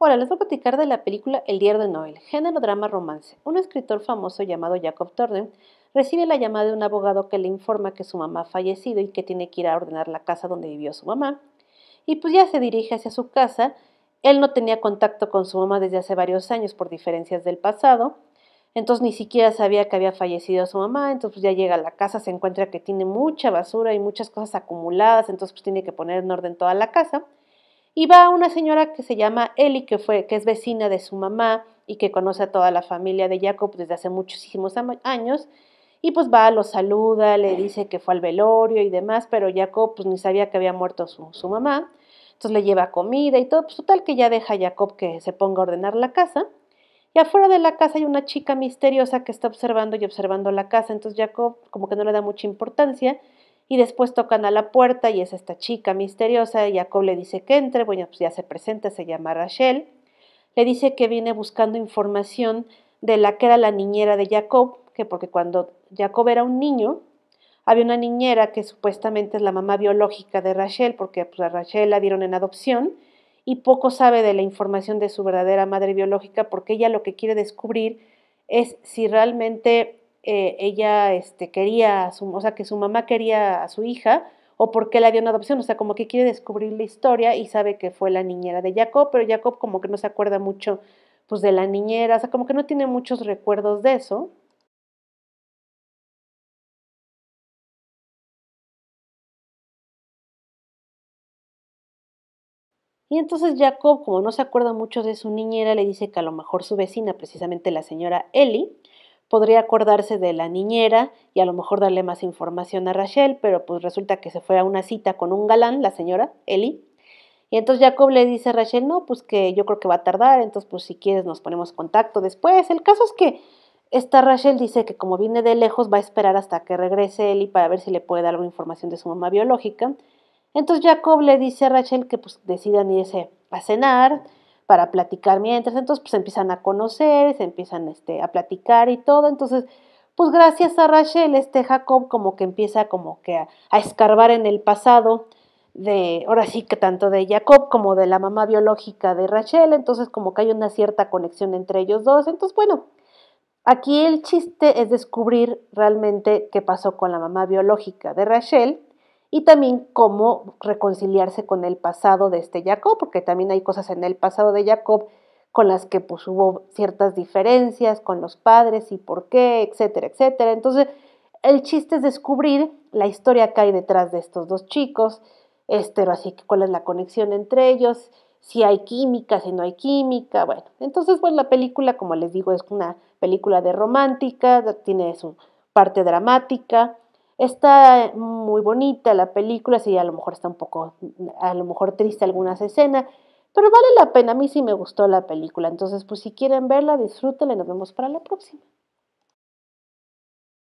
Hola, les voy a platicar de la película El Día de Noel, género drama romance. Un escritor famoso llamado Jacob Torden recibe la llamada de un abogado que le informa que su mamá ha fallecido y que tiene que ir a ordenar la casa donde vivió su mamá. Y pues ya se dirige hacia su casa. Él no tenía contacto con su mamá desde hace varios años por diferencias del pasado. Entonces ni siquiera sabía que había fallecido su mamá, entonces pues ya llega a la casa, se encuentra que tiene mucha basura y muchas cosas acumuladas, entonces pues tiene que poner en orden toda la casa. Y va una señora que se llama Eli, que, fue, que es vecina de su mamá y que conoce a toda la familia de Jacob desde hace muchísimos años. Y pues va, lo saluda, le dice que fue al velorio y demás, pero Jacob pues ni sabía que había muerto su, su mamá. Entonces le lleva comida y todo, pues total que ya deja a Jacob que se ponga a ordenar la casa. Y afuera de la casa hay una chica misteriosa que está observando y observando la casa. Entonces Jacob como que no le da mucha importancia y después tocan a la puerta y es esta chica misteriosa. Y Jacob le dice que entre, bueno, pues ya se presenta, se llama Rachel. Le dice que viene buscando información de la que era la niñera de Jacob, que porque cuando Jacob era un niño, había una niñera que supuestamente es la mamá biológica de Rachel, porque pues, a Rachel la dieron en adopción y poco sabe de la información de su verdadera madre biológica, porque ella lo que quiere descubrir es si realmente eh, ella este, quería, su, o sea, que su mamá quería a su hija o por la dio en adopción, o sea, como que quiere descubrir la historia y sabe que fue la niñera de Jacob, pero Jacob como que no se acuerda mucho pues de la niñera, o sea, como que no tiene muchos recuerdos de eso. Y entonces Jacob, como no se acuerda mucho de su niñera, le dice que a lo mejor su vecina, precisamente la señora Ellie, podría acordarse de la niñera y a lo mejor darle más información a Rachel, pero pues resulta que se fue a una cita con un galán, la señora Eli. Y entonces Jacob le dice a Rachel, no, pues que yo creo que va a tardar, entonces pues si quieres nos ponemos contacto después. El caso es que esta Rachel dice que como viene de lejos va a esperar hasta que regrese Eli para ver si le puede dar alguna información de su mamá biológica. Entonces Jacob le dice a Rachel que pues decidan irse a cenar, para platicar mientras. Entonces, pues empiezan a conocer, se empiezan este, a platicar y todo. Entonces, pues gracias a Rachel, este Jacob como que empieza como que a, a escarbar en el pasado de, ahora sí que tanto de Jacob como de la mamá biológica de Rachel, entonces como que hay una cierta conexión entre ellos dos. Entonces, bueno, aquí el chiste es descubrir realmente qué pasó con la mamá biológica de Rachel y también cómo reconciliarse con el pasado de este Jacob, porque también hay cosas en el pasado de Jacob con las que pues, hubo ciertas diferencias con los padres y por qué, etcétera, etcétera. Entonces, el chiste es descubrir la historia que hay detrás de estos dos chicos, este, así que cuál es la conexión entre ellos, si hay química, si no hay química, bueno. Entonces, pues la película, como les digo, es una película de romántica, tiene su parte dramática, Está muy bonita la película, sí, a lo mejor está un poco, a lo mejor triste algunas escenas, pero vale la pena, a mí sí me gustó la película. Entonces, pues si quieren verla, disfrútenla y nos vemos para la próxima.